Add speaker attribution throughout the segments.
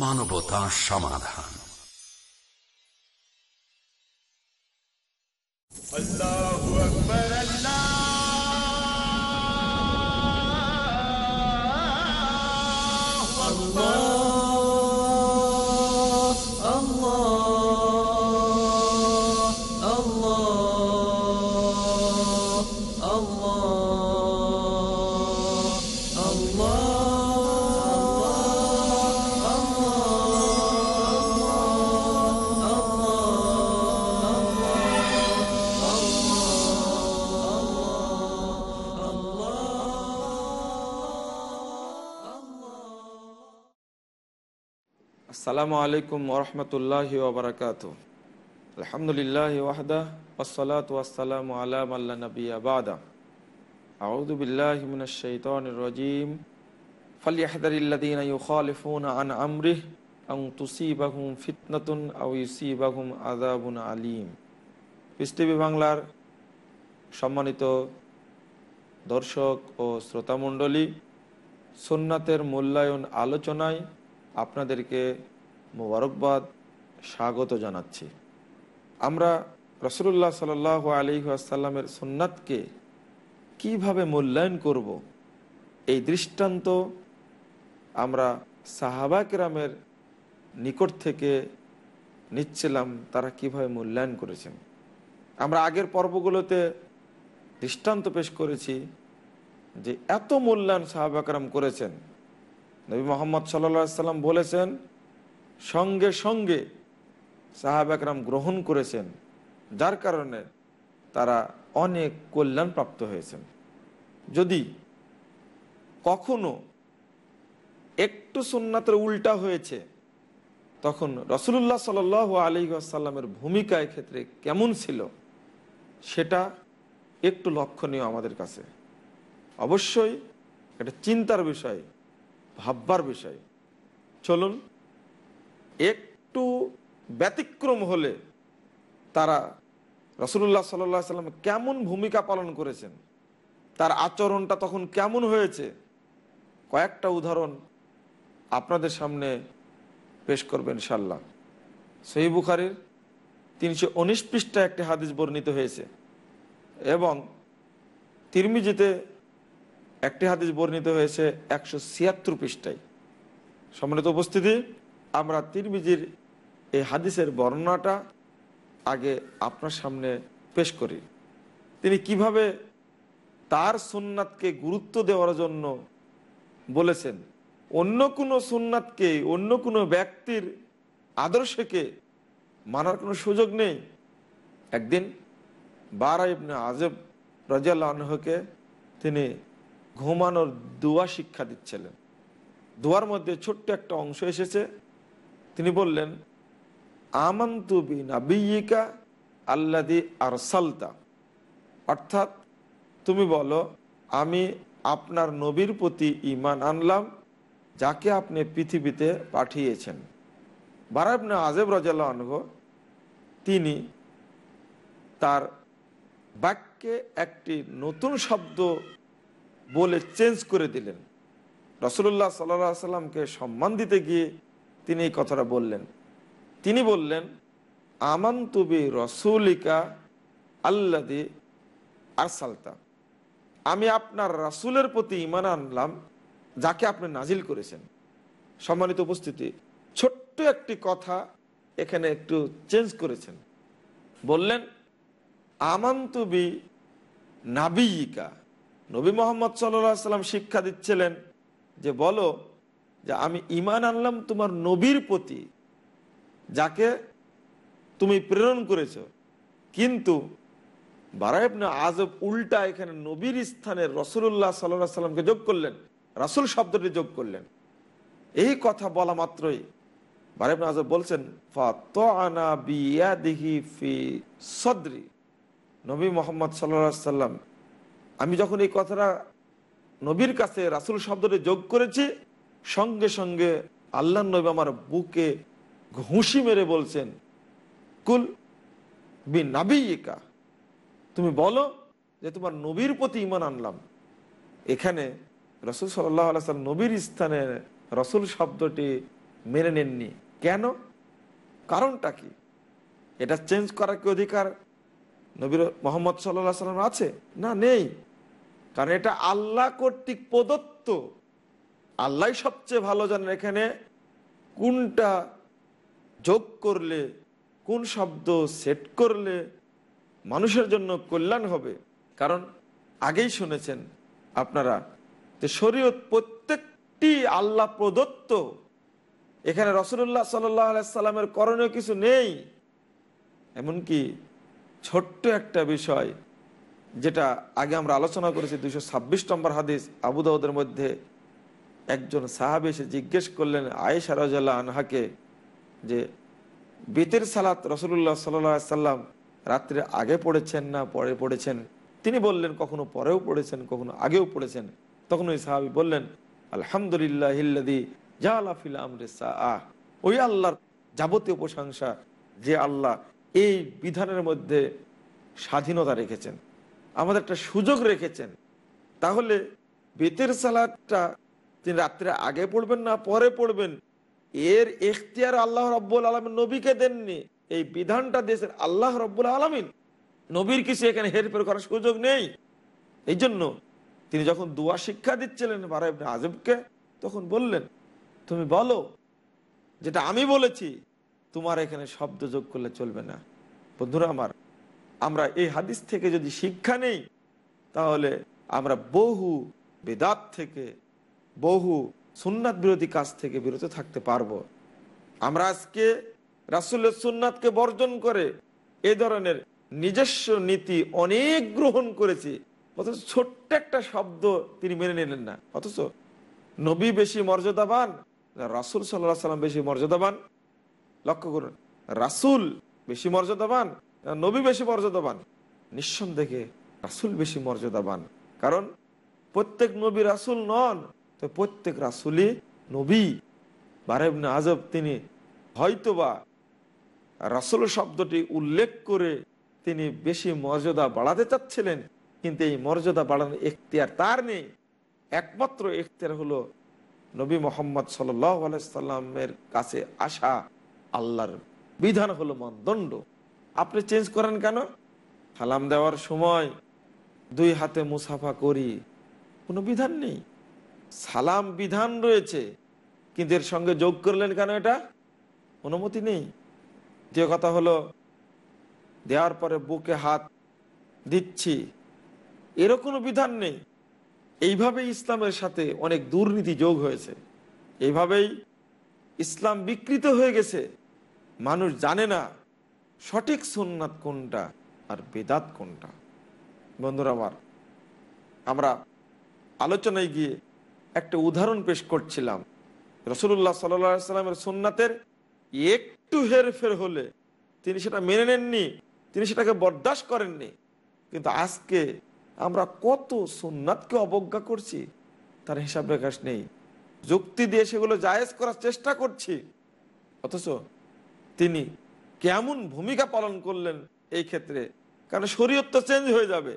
Speaker 1: মানবতা সমাধান
Speaker 2: আল্লাহ আসসালামু আলাইকুম ওরহমতুল্লাহ ওবরাকাত আলহামদুলিল্লাহ ওয়াহদা ওসলাত ওয়াসালাম আলাম আল্লাহ নবী আবাদা আউদুবিল্লাহিমিনজিম ফলিয়াহদারিল্লাদিন ইউখালিফুন আন আমরিহ আং তুসিবাহুম ফিতনাতুন আউ বাহুম আদাবুন আলিম পিস বাংলার সম্মানিত দর্শক ও শ্রোতামণ্ডলী সোননাথের মূল্যায়ন আলোচনায় আপনাদেরকে মোবারকবাদ স্বাগত জানাচ্ছি আমরা রসুল্লাহ সাল আলী আসাল্লামের সুন্নাতকে কিভাবে মূল্যায়ন করব। এই দৃষ্টান্ত আমরা সাহাবাকেরামের নিকট থেকে নিচ্ছিলাম তারা কিভাবে মূল্যায়ন করেছেন আমরা আগের পর্বগুলোতে দৃষ্টান্ত পেশ করেছি যে এত মূল্যায়ন সাহাবাকরাম করেছেন নবী মোহাম্মদ সাল্লা সাল্লাম বলেছেন সঙ্গে সঙ্গে একরাম গ্রহণ করেছেন যার কারণে তারা অনেক কল্যাণ প্রাপ্ত হয়েছেন যদি কখনো একটু সুন্নাতের উল্টা হয়েছে তখন রসুল্লাহ সাল আলী আসাল্লামের ভূমিকা ক্ষেত্রে কেমন ছিল সেটা একটু লক্ষণীয় আমাদের কাছে অবশ্যই এটা চিন্তার বিষয় ভাববার বিষয় চলুন একটু ব্যতিক্রম হলে তারা রসুল্লাহ সাল্লাহ সাল্লাম কেমন ভূমিকা পালন করেছেন তার আচরণটা তখন কেমন হয়েছে কয়েকটা উদাহরণ আপনাদের সামনে পেশ করবেন ইনশাল্লাহ সেই বুখারির তিনশো উনিশ পৃষ্ঠা একটি হাদিস বর্ণিত হয়েছে এবং তিরমিজিতে একটি হাদিস বর্ণিত হয়েছে একশো ছিয়াত্তর পৃষ্ঠায় সম্মানিত উপস্থিতি আমরা তিরমিজির এই হাদিসের বর্ণনাটা আগে আপনার সামনে পেশ করি তিনি কিভাবে তার সুন্নাতকে গুরুত্ব দেওয়ার জন্য বলেছেন অন্য কোনো সুন্নাতকে অন্য কোনো ব্যক্তির আদর্শকে মানার কোনো সুযোগ নেই একদিন বারা ইবনে আজব রাজিয়াল্লাহকে তিনি ঘুমানোর দোয়া শিক্ষা দিচ্ছিলেন দোয়ার মধ্যে ছোট্ট একটা অংশ এসেছে তিনি বললেন আমন্তু নাবিকা আল্লাদি সালতা অর্থাৎ তুমি বলো আমি আপনার নবীর প্রতি ইমান আনলাম যাকে আপনি পৃথিবীতে পাঠিয়েছেন না আজেব রাজাল্লাহ আনহ তিনি তার বাক্যে একটি নতুন শব্দ বলে চেঞ্জ করে দিলেন রসুল্লাহ সাল্লাহ সাল্লামকে সম্মান দিতে গিয়ে তিনি এই কথাটা বললেন তিনি বললেন তুবি রসুলিকা আল্লাদি আসালতা আমি আপনার রাসুলের প্রতি ইমান আনলাম যাকে আপনি নাজিল করেছেন সম্মানিত উপস্থিতি ছোট্ট একটি কথা এখানে একটু চেঞ্জ করেছেন বললেন আমান্তুবি নাবিকা নবী মোহাম্মদ সাল্লাম শিক্ষা দিচ্ছিলেন যে বলো যে আমি ইমান আনলাম তোমার নবীর প্রতি যাকে তুমি প্রেরণ করেছ কিন্তু না আজব উল্টা এখানে নবীর স্থানে রসুল্লাহ সাল্লাহ সাল্লামকে যোগ করলেন রাসুল শব্দটি যোগ করলেন এই কথা বলা মাত্রই বারাইবনা আজব বলছেন নবী মোহাম্মদ সাল্লা সাল্লাম আমি যখন এই কথাটা নবীর কাছে রাসুল শব্দটি যোগ করেছি সঙ্গে সঙ্গে আল্লাহ নবী আমার বুকে ঘুষি মেরে বলছেন কুল বি নাবিকা তুমি বলো যে তোমার নবীর প্রতি ইমান আনলাম এখানে রসুল সাল্লাহ আল্লাহ নবীর স্থানে রসুল শব্দটি মেনে নেননি কেন কারণটা কি এটা চেঞ্জ করার কি অধিকার নবীর মোহাম্মদ সাল্লাহ সাল্লাম আছে না নেই কারণ এটা আল্লাহ কর্তৃক প্রদত্ত আল্লাহ সবচেয়ে ভালো জানেন এখানে কোনটা যোগ করলে কোন শব্দ সেট করলে মানুষের জন্য কল্যাণ হবে কারণ আগেই শুনেছেন আপনারা যে শরীয়ত প্রত্যেকটি আল্লাহ প্রদত্ত এখানে রসুল্লাহ সাল্লামের করণীয় কিছু নেই এমনকি ছোট্ট একটা বিষয় যেটা আগে আমরা আলোচনা করেছি দুইশো ছাব্বিশ নম্বর হাদিস আবুদাউদের মধ্যে একজন সাহাব এসে জিজ্ঞেস করলেন আয়েশা রাজাল্লাহ আনহাকে যে বেতের সালাত রসুল্লাহ সাল্লা সাল্লাম রাত্রে আগে পড়েছেন না পরে পড়েছেন তিনি বললেন কখনো পরেও পড়েছেন কখনো আগেও পড়েছেন তখন ওই সাহাবি বললেন আলহামদুলিল্লাহ হিল্লাদি ওই আল্লাহর যাবতীয় প্রশংসা যে আল্লাহ এই বিধানের মধ্যে স্বাধীনতা রেখেছেন আমাদের একটা সুযোগ রেখেছেন তাহলে বেতের সালাদটা তিনি রাত্রে আগে পড়বেন না পরে পড়বেন এর এখতিয়ার আল্লাহ রব্বুল আলমিন নবীকে দেননি এই বিধানটা দেশের আল্লাহ রব্বুল আলমিন নবীর কিছু এখানে হেরফের করার সুযোগ নেই এই জন্য তিনি যখন দুয়া শিক্ষা দিচ্ছিলেন বারাইব আজবকে আজমকে তখন বললেন তুমি বলো যেটা আমি বলেছি তোমার এখানে শব্দ যোগ করলে চলবে না বন্ধুরা আমার আমরা এই হাদিস থেকে যদি শিক্ষা নেই তাহলে আমরা বহু বেদাত থেকে বহু সুন্নাত বিরোধী কাজ থেকে বিরত থাকতে পারব আমরা আজকে রাসুলের সুন্নাতকে বর্জন করে এ ধরনের নিজস্ব নীতি অনেক গ্রহণ করেছি অথচ ছোট্ট একটা শব্দ তিনি মেনে নিলেন না অথচ নবী বেশি মর্যাদাবান রাসুল সাল্লাহ সাল্লাম বেশি মর্যাদাবান লক্ষ্য করুন রাসুল বেশি মর্যাদাবান নবী বেশি মর্যাদাবান নিঃসন্দেহে রাসুল বেশি মর্যাদাবান কারণ প্রত্যেক নবী রাসুল নন তো প্রত্যেক রাসুলি নবী না আজব তিনি হয়তোবা রাসুল শব্দটি উল্লেখ করে তিনি বেশি মর্যাদা বাড়াতে চাচ্ছিলেন কিন্তু এই মর্যাদা বাড়ানোর এখতিয়ার তার নেই একমাত্র এখতিয়ার হলো নবী মোহাম্মদ সাল্লামের কাছে আসা আল্লাহর বিধান হলো মানদণ্ড আপনি চেঞ্জ করেন কেন সালাম দেওয়ার সময় দুই হাতে মুসাফা করি কোনো বিধান নেই সালাম বিধান রয়েছে কিন্তু এর সঙ্গে যোগ করলেন কেন এটা অনুমতি নেই দ্বিতীয় কথা হলো দেওয়ার পরে বুকে হাত দিচ্ছি এরও কোনো বিধান নেই এইভাবে ইসলামের সাথে অনেক দুর্নীতি যোগ হয়েছে এইভাবেই ইসলাম বিকৃত হয়ে গেছে মানুষ জানে না সঠিক সুন্নাত কোনটা আর বেদাত কোনটা বন্ধুরা আমার আমরা আলোচনায় গিয়ে একটা উদাহরণ পেশ করছিলাম রসুল্লাহ সাল্লামের সোননাথের একটু হেরফের হলে তিনি সেটা মেনে নেননি তিনি সেটাকে বরদাস করেননি কিন্তু আজকে আমরা কত সোননাথকে অবজ্ঞা করছি তার হিসাব রেখাশ নেই যুক্তি দিয়ে সেগুলো জায়েজ করার চেষ্টা করছি অথচ তিনি কেমন ভূমিকা পালন করলেন এই ক্ষেত্রে কারণ শরীয়ত তো চেঞ্জ হয়ে যাবে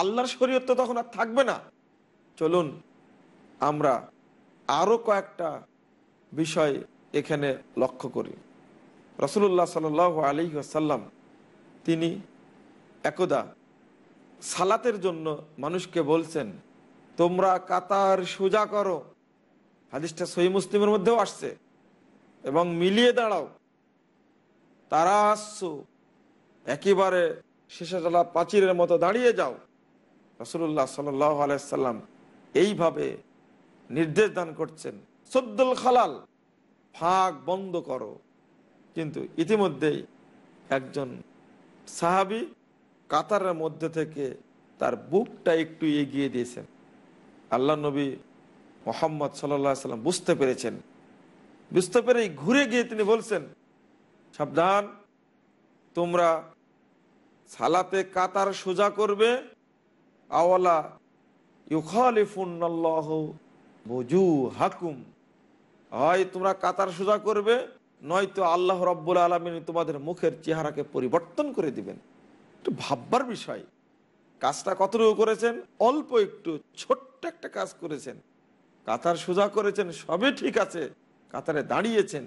Speaker 2: আল্লাহর শরীয়ত তখন আর থাকবে না চলুন আমরা আরও কয়েকটা বিষয় এখানে লক্ষ্য করি রসুল্লাহ সাল আলি আসাল্লাম তিনি একদা সালাতের জন্য মানুষকে বলছেন তোমরা কাতার সোজা করো হাদিসটা সহি মুসলিমের মধ্যেও আসছে এবং মিলিয়ে দাঁড়াও তারা আসছো একেবারে শেষাতলা প্রাচীরের মতো দাঁড়িয়ে যাও রসুল্লাহ সাল আলাইসাল্লাম এইভাবে নির্দেশ দান করছেন সদ্দুল খালাল ফাঁক বন্ধ করো কিন্তু ইতিমধ্যেই একজন সাহাবি কাতারের মধ্যে থেকে তার বুকটা একটু এগিয়ে দিয়েছেন আল্লাহ নবী মোহাম্মদ সাল্লা সাল্লাম বুঝতে পেরেছেন বুঝতে পেরেই ঘুরে গিয়ে তিনি বলছেন সাবধান তোমরা সালাতে কাতার সোজা করবে আওয়ালা ইউখালিফুন্নল্লাহ বজু হাকুম হয় তোমরা কাতার সোজা করবে নয়তো আল্লাহ রব্বুল আলমিন তোমাদের মুখের চেহারাকে পরিবর্তন করে দিবেন একটু ভাববার বিষয় কাজটা কতটুকু করেছেন অল্প একটু ছোট্ট একটা কাজ করেছেন কাতার সোজা করেছেন সবই ঠিক আছে কাতারে দাঁড়িয়েছেন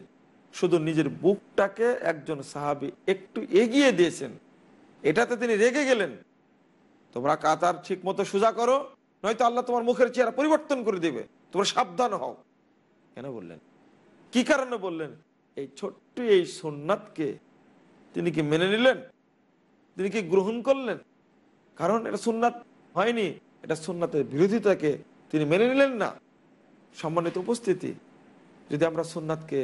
Speaker 2: শুধু নিজের বুকটাকে একজন সাহাবি একটু এগিয়ে দিয়েছেন এটাতে তিনি রেগে গেলেন তোমরা কাতার ঠিক মতো সোজা করো নয়তো আল্লাহ তোমার মুখের চেহারা পরিবর্তন করে দেবে তোমরা সাবধান হও কেন বললেন কি কারণে বললেন এই ছোট্ট এই সোননাথকে তিনি কি মেনে নিলেন তিনি কি গ্রহণ করলেন কারণ এটা সোননাথ হয়নি এটা সোননাথের বিরোধিতাকে তিনি মেনে নিলেন না সম্মানিত উপস্থিতি যদি আমরা সোননাথকে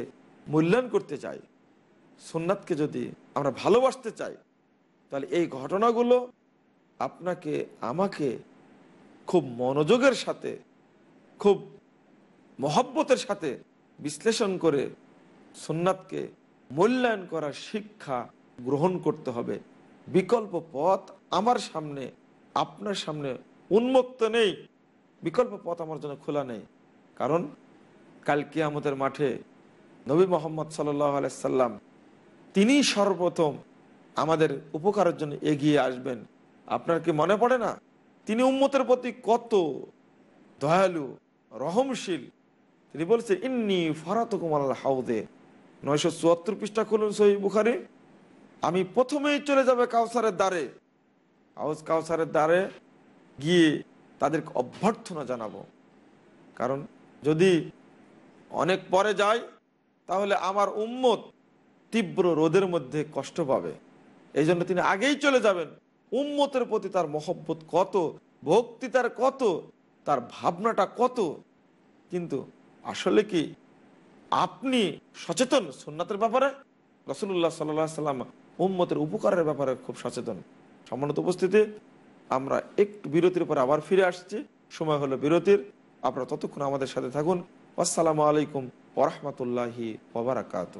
Speaker 2: মূল্যায়ন করতে চাই সোননাথকে যদি আমরা ভালোবাসতে চাই তাহলে এই ঘটনাগুলো আপনাকে আমাকে খুব মনোযোগের সাথে খুব মহব্বতের সাথে বিশ্লেষণ করে সোননাথকে মূল্যায়ন করার শিক্ষা গ্রহণ করতে হবে বিকল্প পথ আমার সামনে আপনার সামনে উন্মুক্ত নেই বিকল্প পথ আমার জন্য খোলা নেই কারণ কালকে আমাদের মাঠে নবী মোহাম্মদ সাল্লাহ আলাইসাল্লাম তিনি সর্বপ্রথম আমাদের উপকারের জন্য এগিয়ে আসবেন আপনার কি মনে পড়ে না তিনি উম্মতের প্রতি কত দয়ালু রহমশীল তিনি বলছেন ইন্নি ফরাত আল্লাহ হাউদে নয়শো চুয়াত্তর পৃষ্ঠা খুলুন সহি বুখারি আমি প্রথমেই চলে যাবে কাউসারের দ্বারে হাউস কাউসারের দ্বারে গিয়ে তাদেরকে অভ্যর্থনা জানাবো কারণ যদি অনেক পরে যাই তাহলে আমার উম্মত তীব্র রোদের মধ্যে কষ্ট পাবে এই জন্য তিনি আগেই চলে যাবেন উম্মতের প্রতি তার মহব্বত কত ভক্তি তার কত তার ভাবনাটা কত কিন্তু আসলে কি আপনি সচেতন সুন্নাতের ব্যাপারে রসুল্লাহ সাল্লাহ সাল্লাম উম্মতের উপকারের ব্যাপারে খুব সচেতন সম্মানত উপস্থিতি আমরা একটু বিরতির পরে আবার ফিরে আসছি সময় হলো বিরতির আপনারা ততক্ষণ আমাদের সাথে থাকুন আসসালামু আলাইকুম ওরহমতুল্লাহি ওবরাকাতু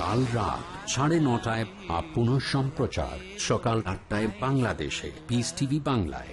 Speaker 1: কাল রাত সাড়ে নটায় আপ সম্প্রচার সকাল আটটায় বাংলাদেশে পিস টিভি বাংলায়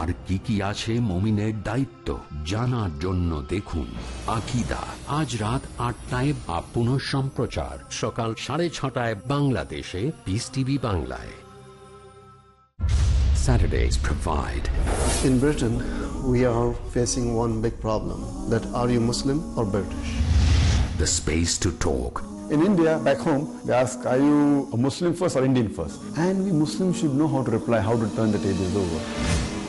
Speaker 1: আর কি কি আছে মমিনের দায়িত্ব জানার জন্য দেখুন আকিদা আজ রাত আটটায় বা পুনঃ সম্প্রচার সকাল সাড়ে ছটায় বাংলাদেশে পিস টিভি বাংলায় Saturdays provide. In Britain, we are facing one big problem that are you Muslim or British? The space to talk. In India, back home, they ask, are you a Muslim first or Indian first? And we Muslims should know how to reply, how to turn the tables over.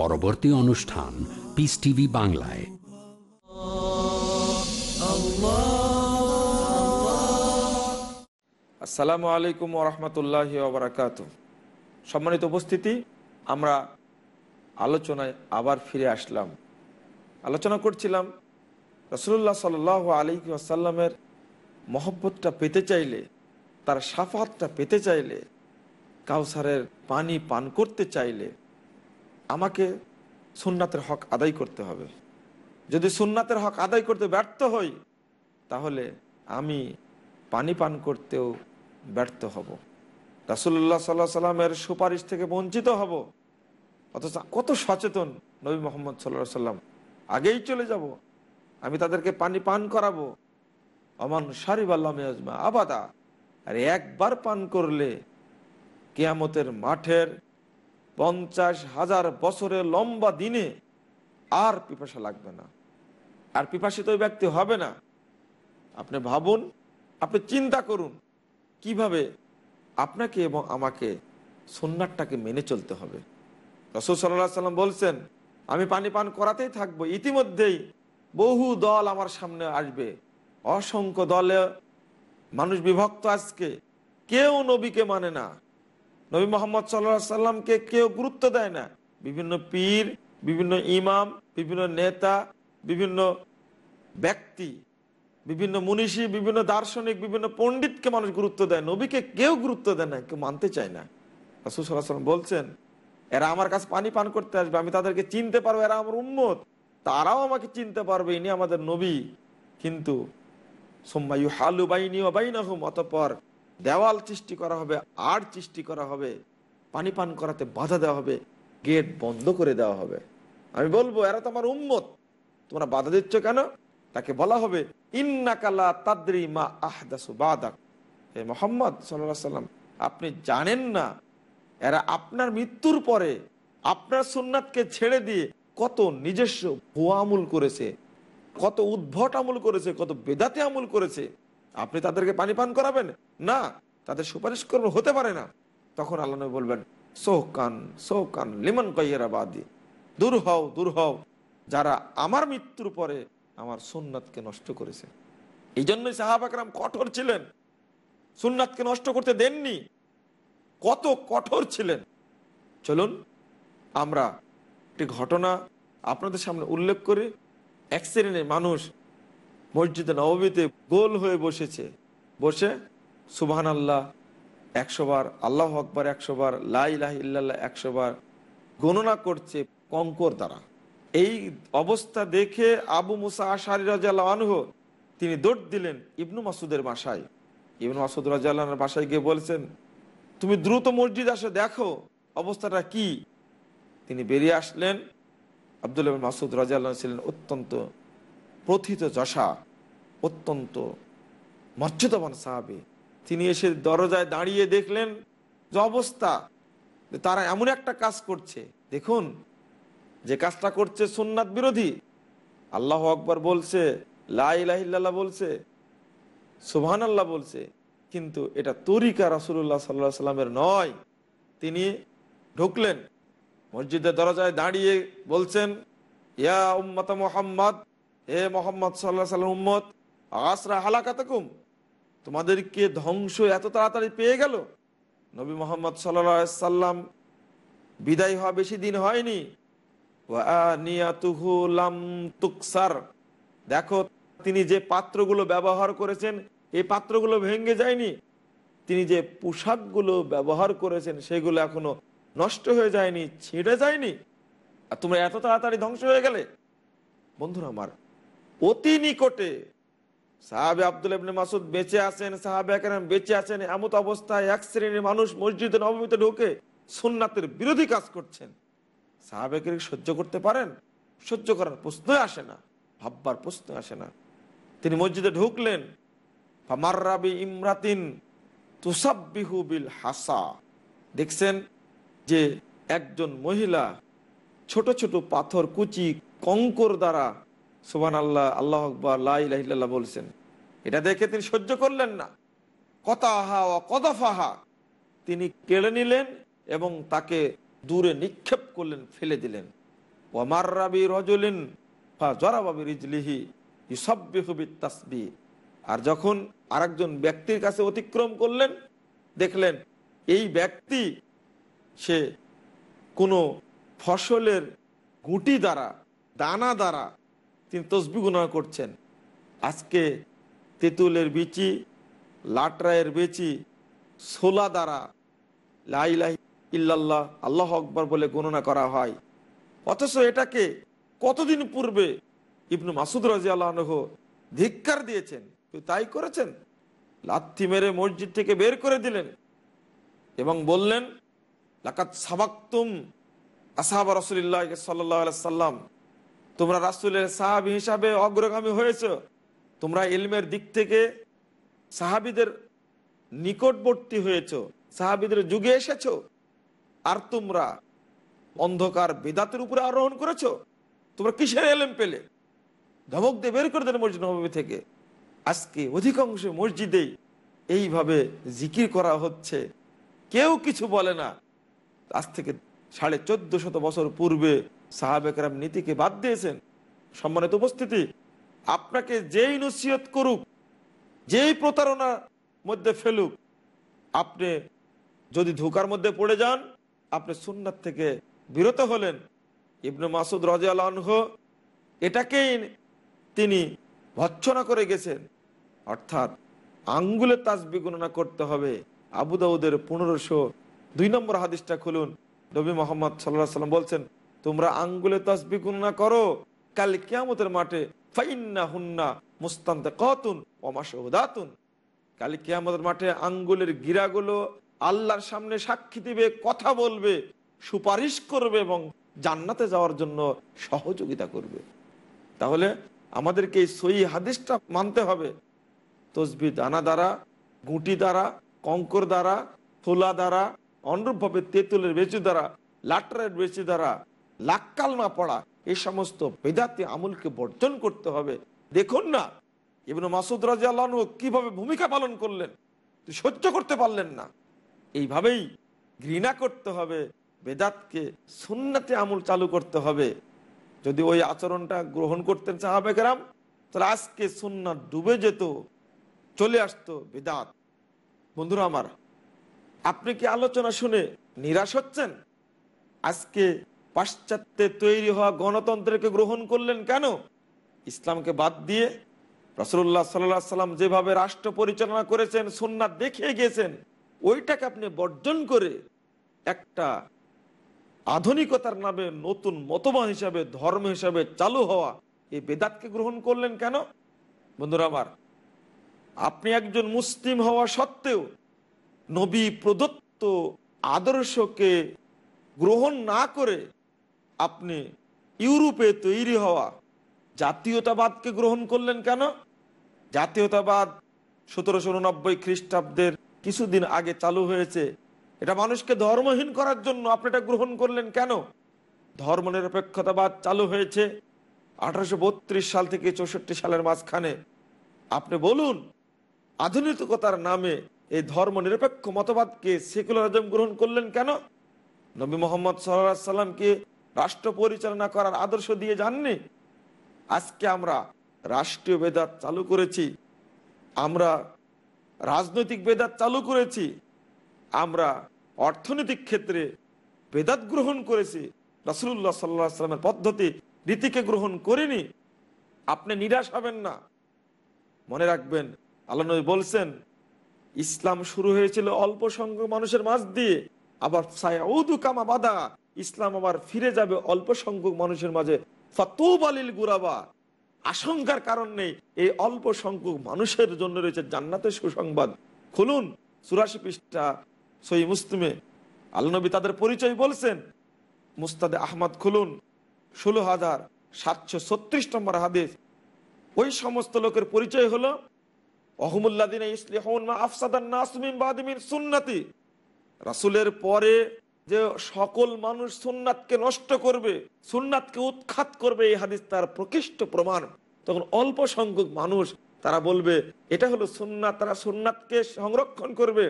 Speaker 1: পরবর্তী অনুষ্ঠান piece TV বাংলায়
Speaker 2: আসসালামু আলাইকুম ওরহমতুল্লাহ ওবরাকাত সম্মানিত উপস্থিতি আমরা আলোচনায় আবার ফিরে আসলাম আলোচনা করছিলাম রসুল্লাহ সাল আলী আসাল্লামের মহব্বতটা পেতে চাইলে তার সাফাতটা পেতে চাইলে কাউসারের পানি পান করতে চাইলে আমাকে সুন্নাতের হক আদায় করতে হবে যদি সুন্নাতের হক আদায় করতে ব্যর্থ হই তাহলে আমি পানি পান করতেও ব্যর্থ হব রাসুল্লাহ সাল্লাহ সাল্লামের সুপারিশ থেকে বঞ্চিত হব অথচ কত সচেতন নবী মোহাম্মদ সাল্লা সাল্লাম আগেই চলে যাব আমি তাদেরকে পানি পান করাবো অমান সারিবাল্লামে আজমা আবাদা আর একবার পান করলে কেয়ামতের মাঠের পঞ্চাশ হাজার বছরের লম্বা দিনে আর পিপাসা লাগবে না আর পিপাসিত ওই ব্যক্তি হবে না আপনি ভাবুন আপনি চিন্তা করুন কিভাবে আপনাকে এবং আমাকে সুন্নারটাকে মেনে চলতে হবে রসুল সাল্লাহ সাল্লাম বলছেন আমি পানি পান করাতেই থাকবো ইতিমধ্যেই বহু দল আমার সামনে আসবে অসংখ্য দলে মানুষ বিভক্ত আজকে কেউ নবীকে মানে না নবী মোহাম্মদ সাল্লা সাল্লামকে কেউ গুরুত্ব দেয় না বিভিন্ন পীর বিভিন্ন ইমাম বিভিন্ন নেতা বিভিন্ন ব্যক্তি বিভিন্ন মনীষী বিভিন্ন দার্শনিক বিভিন্ন পণ্ডিতকে মানুষ গুরুত্ব দেয় নবীকে কেউ গুরুত্ব দেয় না কেউ মানতে চায় না রাসুল সাল্লাহ বলছেন এরা আমার কাছে পানি পান করতে আসবে আমি তাদেরকে চিনতে পারবো এরা আমার উন্মত তারাও আমাকে চিনতে পারবে ইনি আমাদের নবী কিন্তু সোম্মায়ু হালু বাইনি হুম অতপর দেওয়াল সৃষ্টি করা হবে আর সৃষ্টি করা হবে পানি পান করাতে বাধা দেওয়া হবে গেট বন্ধ করে দেওয়া হবে আমি বলবো এরা তো আমার উম্মত তোমরা বাধা দিচ্ছ কেন তাকে বলা হবে ইন্নাকালা তাদ্রি মা আহদাসু বাদাক হে মোহাম্মদ সাল্লা সাল্লাম আপনি জানেন না এরা আপনার মৃত্যুর পরে আপনার সুন্নাতকে ছেড়ে দিয়ে কত নিজস্ব ভুয়া আমুল করেছে কত উদ্ভট আমুল করেছে কত বেদাতে আমুল করেছে আপনি তাদেরকে পানি পান করাবেন না তাদের সুপারিশ করবো হতে পারে না তখন আল্লাহ নবী বলবেন সোহকান সোহকান লিমন কইয়েরাবাদি দূর হও দূর হও যারা আমার মৃত্যুর পরে আমার সোননাথকে নষ্ট করেছে এই জন্যই সাহাবাকরাম কঠোর ছিলেন সুন্নাতকে নষ্ট করতে দেননি কত কঠোর ছিলেন চলুন আমরা একটি ঘটনা আপনাদের সামনে উল্লেখ করে অ্যাক্সিডেন্টে মানুষ মসজিদে নবমীতে গোল হয়ে বসেছে বসে সুবাহ আল্লাহ একশোবার আল্লাহ আকবার একশোবার লাইলাহ ইল্লাল্লাহ একশোবার গণনা করছে কঙ্কর দ্বারা এই অবস্থা দেখে আবু মুসা আশারি রাজাল আনহ তিনি দৌড় দিলেন ইবনু মাসুদের বাসায় ইবনু মাসুদ রাজাল্লাহর বাসায় গিয়ে বলছেন তুমি দ্রুত মসজিদ আসো দেখো অবস্থাটা কি তিনি বেরিয়ে আসলেন আবদুল্লাহ মাসুদ রাজা ছিলেন অত্যন্ত প্রথিত যশা অত্যন্ত মর্যাদাবান সাহাবি তিনি এসে দরজায় দাঁড়িয়ে দেখলেন যে অবস্থা তারা এমন একটা কাজ করছে দেখুন যে কাজটা করছে সোননাথ বিরোধী আল্লাহ আকবর বলছে লাইলাহিল্লাহ বলছে সুবহান আল্লাহ বলছে কিন্তু এটা তরিকা রাসুল্লাহ সাল্লাহ সাল্লামের নয় তিনি ঢুকলেন মসজিদের দরজায় দাঁড়িয়ে বলছেন ইয়া উম্মতা মোহাম্মদ হে মোহাম্মদ সাল্লাহ সাল্লাম উম্মত আসরা হালাকাতাকুম তোমাদেরকে ধ্বংস এত তাড়াতাড়ি পেয়ে গেল নবী মোহাম্মদ সাল্লা সাল্লাম বিদায় হওয়া বেশি দিন হয়নি দেখো তিনি যে পাত্রগুলো ব্যবহার করেছেন এই পাত্রগুলো ভেঙে যায়নি তিনি যে পোশাকগুলো ব্যবহার করেছেন সেগুলো এখনো নষ্ট হয়ে যায়নি ছিঁড়ে যায়নি আর তোমরা এত তাড়াতাড়ি ধ্বংস হয়ে গেলে বন্ধুরা আমার অতি নিকটে সাহাবে আব্দুল ইবনে মাসুদ বেঁচে আছেন সাহাবে একরাম বেঁচে আছেন এমত অবস্থায় এক শ্রেণীর মানুষ মসজিদে নবমীতে ঢুকে সোননাথের বিরোধী কাজ করছেন সাহাবেকে সহ্য করতে পারেন সহ্য করার প্রশ্নই আসে না ভাববার প্রশ্ন আসে না তিনি মসজিদে ঢুকলেন ইমরাতিন হাসা দেখছেন যে একজন মহিলা ছোট ছোট পাথর কুচি কঙ্কর দ্বারা সুবান আল্লাহ আল্লাহ আকবর লাহিল্লাহ বলছেন এটা দেখে তিনি সহ্য করলেন না আহা ও কদফাহা তিনি কেড়ে নিলেন এবং তাকে দূরে নিক্ষেপ করলেন ফেলে দিলেন ওমার রাবি রজলিন জরাবাবি রিজলিহি ইসব্বিহবি তাসবি আর যখন আরেকজন ব্যক্তির কাছে অতিক্রম করলেন দেখলেন এই ব্যক্তি সে কোনো ফসলের গুটি দ্বারা দানা দ্বারা তিনি তসবি গুণা করছেন আজকে তেঁতুলের বিচি লাটরায়ের বেচি সোলা দ্বারা লাই ইল্লাল্লাহ আল্লাহ আকবর বলে গণনা করা হয় অথচ এটাকে কতদিন পূর্বে ইবনু মাসুদ রাজি আল্লাহ ধিক্কার দিয়েছেন তাই করেছেন লাথি মেরে মসজিদ থেকে বের করে দিলেন এবং বললেন লাকাত সাবাক্তুম আসাহাবা রসুলিল্লাহ সাল্লাহ সাল্লাম তোমরা রাসুলের সাহাবি হিসাবে অগ্রগামী হয়েছ তোমরা ইলমের দিক থেকে সাহাবিদের নিকটবর্তী হয়েছ সাহাবিদের যুগে এসেছ আর তোমরা অন্ধকার বেদাতের উপরে আরোহণ করেছ তোমরা কিসের এলেম পেলে ধমক দিয়ে বের করে দেন মসজিদ নবী থেকে আজকে অধিকাংশ মসজিদেই এইভাবে জিকির করা হচ্ছে কেউ কিছু বলে না আজ থেকে সাড়ে চোদ্দ শত বছর পূর্বে সাহাবেকরাম নীতিকে বাদ দিয়েছেন সম্মানিত উপস্থিতি আপনাকে যেই নসিহত করুক যেই প্রতারণার মধ্যে ফেলুক আপনি যদি ধোকার মধ্যে পড়ে যান আপনি সুন্নাত থেকে বিরত হলেন ইবনু মাসুদ রাজিয়ালহ এটাকেই তিনি ভৎসনা করে গেছেন অর্থাৎ আঙ্গুলে তাজবি গণনা করতে হবে আবুদাউদের পনেরোশো দুই নম্বর হাদিসটা খুলুন নবী মোহাম্মদ সাল্লাহ সাল্লাম বলছেন তোমরা আঙ্গুলে তসবি গুণনা করো কাল কিয়ামতের মাঠে ফাইন্না হুন্না মুস্তান্তে কতুন অমাসুদাতুন কাল কিয়ামতের মাঠে আঙ্গুলের গিরাগুলো আল্লাহর সামনে সাক্ষী দিবে কথা বলবে সুপারিশ করবে এবং জান্নাতে যাওয়ার জন্য সহযোগিতা করবে তাহলে আমাদেরকে এই সই হাদিসটা মানতে হবে তসবি দানা দ্বারা গুটি দ্বারা কঙ্কর দ্বারা ফোলা দ্বারা অনুরূপভাবে তেঁতুলের বেচু দ্বারা লাটারের বেচি দ্বারা লাক্কাল না পড়া এই সমস্ত বেদাতে আমলকে বর্জন করতে হবে দেখুন না এবং মাসুদ রাজিয়াল কিভাবে ভূমিকা পালন করলেন সহ্য করতে পারলেন না এইভাবেই ঘৃণা করতে হবে বেদাতকে সুন্নাতে আমল চালু করতে হবে যদি ওই আচরণটা গ্রহণ করতেন গ্রাম তাহলে আজকে সুন্নাত ডুবে যেত চলে আসতো বেদাত বন্ধুরা আমার আপনি কি আলোচনা শুনে নিরাশ হচ্ছেন আজকে পাশ্চাত্যে তৈরি হওয়া গণতন্ত্রকে গ্রহণ করলেন কেন ইসলামকে বাদ দিয়ে রসুল্লাহ সাল্লাহ সাল্লাম যেভাবে রাষ্ট্র পরিচালনা করেছেন সোননাথ দেখিয়ে গিয়েছেন ওইটাকে আপনি বর্জন করে একটা আধুনিকতার নামে নতুন মতবাদ হিসাবে ধর্ম হিসাবে চালু হওয়া এই বেদাতকে গ্রহণ করলেন কেন বন্ধুরা আমার আপনি একজন মুসলিম হওয়া সত্ত্বেও নবী প্রদত্ত আদর্শকে গ্রহণ না করে আপনি ইউরোপে তৈরি হওয়া জাতীয়তাবাদকে গ্রহণ করলেন কেন জাতীয়তাবাদ সতেরোশো উনব্বই খ্রিস্টাব্দের কিছুদিন আগে চালু হয়েছে এটা মানুষকে ধর্মহীন করার জন্য আপনি এটা গ্রহণ করলেন কেন ধর্মনিরপেক্ষতাবাদ চালু হয়েছে আঠারোশো সাল থেকে চৌষট্টি সালের মাঝখানে আপনি বলুন আধুনিকতার নামে এই ধর্মনিরপেক্ষ মতবাদকে সেকুলারিজম গ্রহণ করলেন কেন নবী মোহাম্মদ সাল্লাহ সাল্লামকে রাষ্ট্র পরিচালনা করার আদর্শ দিয়ে যাননি আজকে আমরা রাষ্ট্রীয় বেদাত চালু করেছি আমরা রাজনৈতিক বেদাত চালু করেছি আমরা অর্থনৈতিক ক্ষেত্রে বেদাত গ্রহণ করেছি রাসুল্লাহ সাল্লা সাল্লামের পদ্ধতি রীতিকে গ্রহণ করিনি আপনি নিরাশ হবেন না মনে রাখবেন আল্লাহ নবী বলছেন ইসলাম শুরু হয়েছিল অল্প সংখ্যক মানুষের মাঝ দিয়ে আবার উদু কামা বাদা ইসলাম আবার ফিরে যাবে অল্প সংখ্যক মানুষের মাঝে ফাতুব আলিল গুরাবা আশঙ্কার কারণ নেই এই অল্প সংখ্যক মানুষের জন্য রয়েছে জান্নাতের সুসংবাদ খুলুন চুরাশি পৃষ্ঠা সই মুস্তুমে আলনবী তাদের পরিচয় বলছেন মুস্তাদে আহমদ খুলুন ষোলো হাজার সাতশো ছত্রিশ নম্বর হাদিস ওই সমস্ত লোকের পরিচয় হলো অহমুল্লাদিন ইসলিহন আফসাদান নাসমিন সুন্নাতি রাসুলের পরে যে সকল মানুষ সুন্নাতকে নষ্ট করবে সুন্নাতকে উৎখাত করবে এই হাদিস তার প্রকৃষ্ট প্রমাণ তখন অল্প সংখ্যক মানুষ তারা বলবে এটা হলো সুন্নাত তারা সুন্নাতকে সংরক্ষণ করবে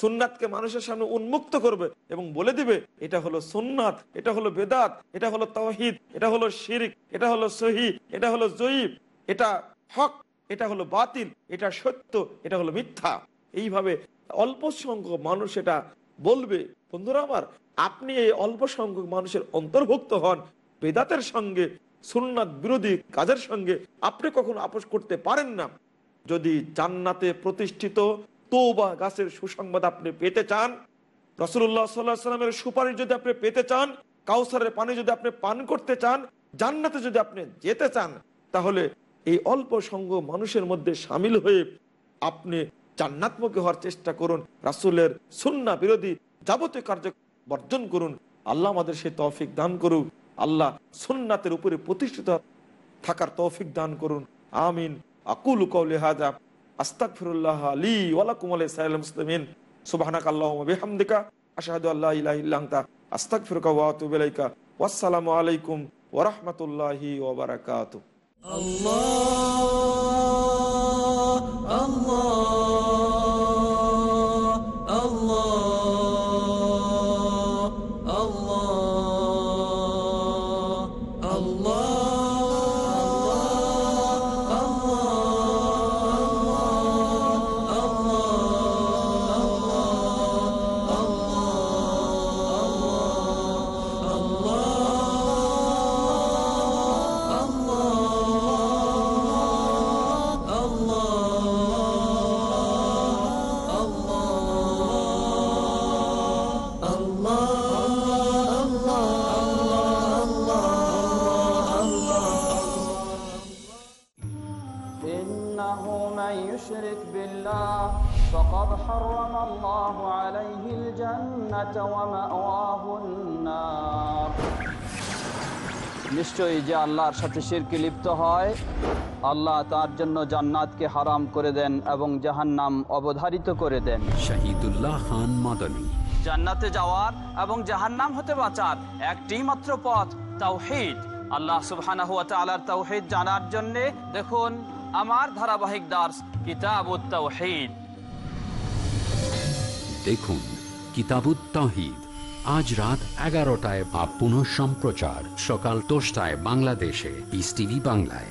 Speaker 2: সুন্নাতকে মানুষের সামনে উন্মুক্ত করবে এবং বলে দিবে এটা হলো সুন্নাত এটা হলো বেদাত এটা হলো তহিদ এটা হলো শিরিক এটা হলো সহি এটা হলো জয়ীব এটা হক এটা হলো বাতিল এটা সত্য এটা হলো মিথ্যা এইভাবে অল্প সংখ্যক মানুষ এটা বলবে বন্ধুরা আমার আপনি এই অল্প সংখ্যক মানুষের অন্তর্ভুক্ত হন বেদাতের সঙ্গে সুন্নাত বিরোধী কাজের সঙ্গে আপনি কখনো আপোষ করতে পারেন না যদি জান্নাতে প্রতিষ্ঠিত তৌবা গাছের সুসংবাদ আপনি পেতে চান রসুল্লাহ সাল্লাহ সাল্লামের সুপারিশ যদি আপনি পেতে চান কাউসারের পানি যদি আপনি পান করতে চান জান্নাতে যদি আপনি যেতে চান তাহলে এই অল্প সংঘ মানুষের মধ্যে সামিল হয়ে আপনি জান্নাতমুখী হওয়ার চেষ্টা করুন রাসুলের সুন্না বিরোধী যাবতীয় কার্য বর্জন করুন আল্লাহ আমাদের সেই তৌফিক দান করুক আল্লাহ সুন্নাতের উপরে প্রতিষ্ঠিত থাকার তৌফিক দান করুন আমিন আকুল কৌলি আস্তাক ফিরুল্লাহ আলী ওয়ালাকুম আলাই সাইলাম ইসলামিন আল্লাহ আল্লাহমদিকা আশাহাদ আল্লাহ ইহতা আস্তাক ফিরুকা ওয়াতুবেলাইকা ওয়াসালামু আলাইকুম ওরহমতুল্লাহি ওবরাকাত
Speaker 1: Allah Allah حرم الله عليه الجنة ومأواه النار
Speaker 2: নিশ্চয়ই যে আল্লাহর
Speaker 1: সাথে শিরকে লিপ্ত হয় আল্লাহ তার জন্য জান্নাতকে হারাম করে দেন এবং নাম অবধারিত করে দেন শাহিদুল্লাহ খান
Speaker 2: জান্নাতে যাওয়ার এবং নাম হতে বাঁচার একটি মাত্র পথ তাও আল্লাহ সুবাহ তাওহিদ জানার জন্য দেখুন আমার ধারাবাহিক দার্স তাও তাওহিদ
Speaker 1: দেখুন কিতাবুত আজ রাত এগারোটায় বা পুনঃ সম্প্রচার সকাল দশটায় বাংলাদেশে ইস টিভি বাংলায়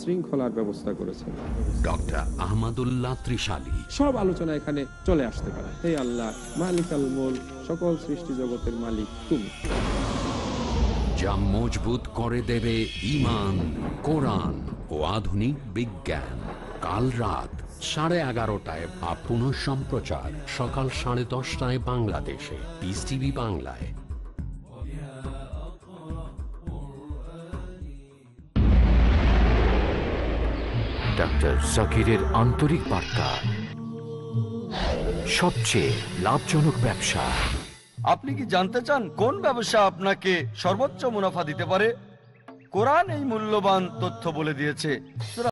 Speaker 2: শৃঙ্খলার ব্যবস্থা ডক্টর সব আলোচনা এখানে চলে আসতে পারে সকল সৃষ্টি জগতের মালিক
Speaker 1: যা মজবুত করে দেবে ইমান কোরআন ও আধুনিক বিজ্ঞান কাল রাত সাড়ে এগারোটায় বা পুনঃ সম্প্রচার সকাল সাড়ে দশটায় বাংলাদেশে বাংলায় ডাক্তার জাকিরের আন্তরিক বার্তা সবচেয়ে লাভজনক ব্যবসা
Speaker 2: আপনি কি জানতে চান কোন ব্যবসা আপনাকে সর্বোচ্চ মুনাফা দিতে পারে কোরআন এই মূল্যবান তথ্য বলে দিয়েছে